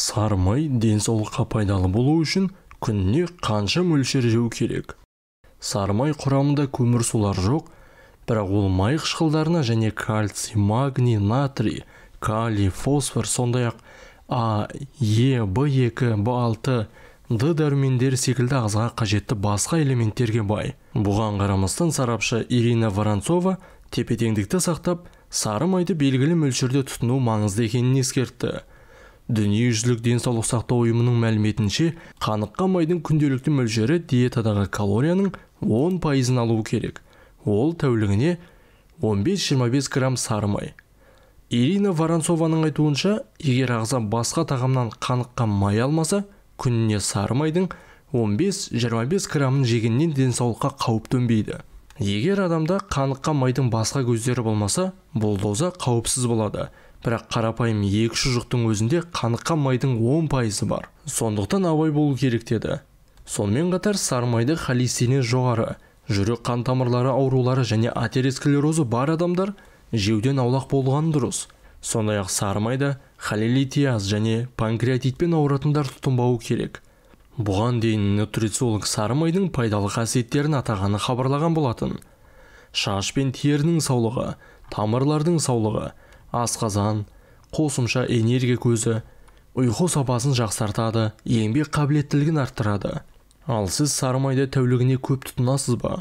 Сарымай денсаулыққа пайдалы болу үшін күніне қанша мөлшер жеу керек Сарымай құрамында көмірсулар жоқ бірақ ол май қышқылдарына және кальций магний натрий калий фосфор сондай ақ а е Б, 2 Б, 6 д дәрумендері секілді ағзаға қажетті басқа элементтерге бай бұған қарамастан сарапшы ирина воронцова тепе теңдікті сақтап сары майды белгілі мөлшерде тұтыну маңызды екенін ескертті дүниежүзілік денсаулық сақтау ұйымының мәліметінше қаныққан майдың күнделікті мөлшері диетадағы калорияның 10 пайызын алуы керек ол тәулігіне 15-25 грамм сары май ирина воронцованың айтуынша егер ағза басқа тағамнан қаныққа май алмаса күніне сары майдың 15-25 граммын жегеннен денсаулыққа қауіп төнбейді егер адамда қаныққан майдың басқа көздері болмаса бұл доза қауіпсіз болады бірақ қарапайым екі шұжықтың өзінде қаныққан майдың он пайызы бар сондықтан абай болу керек деді сонымен қатар сары майды холестерин жоғары жүрек қан тамырлары аурулары және атеросклерозы бар адамдар жеуден аулақ болған дұрыс сондай-ақ сары майда холелитиаз және панкреатитпен ауыратындар тұтынбауы керек бұған дейін нутрициолог сары майдың пайдалы қасиеттерін атағаны хабарлаған болатын шаш пен терінің саулығы тамырлардың саулығы асқазан қосымша энергия көзі ұйқы сапасын жақсартады еңбек қабілеттілігін арттырады ал сіз сары майды тәулігіне көп тұтынасыз ба